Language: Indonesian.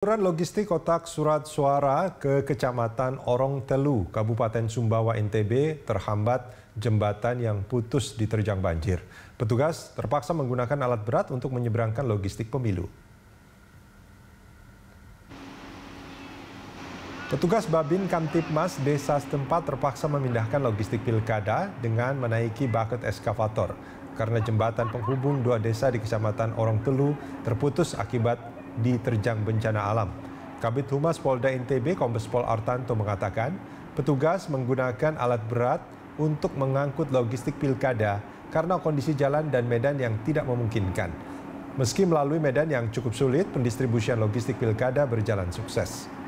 Aturan logistik kotak surat suara ke Kecamatan Orong Telu, Kabupaten Sumbawa, NTB terhambat jembatan yang putus diterjang banjir. Petugas terpaksa menggunakan alat berat untuk menyeberangkan logistik pemilu. Petugas Babin Kamtipmas desa setempat terpaksa memindahkan logistik pilkada dengan menaiki bucket eskavator karena jembatan penghubung dua desa di Kecamatan Orong Telu terputus akibat diterjang bencana alam. Kabit Humas Polda NTB Kombes Pol Artanto mengatakan, petugas menggunakan alat berat untuk mengangkut logistik pilkada karena kondisi jalan dan medan yang tidak memungkinkan. Meski melalui medan yang cukup sulit, pendistribusian logistik pilkada berjalan sukses.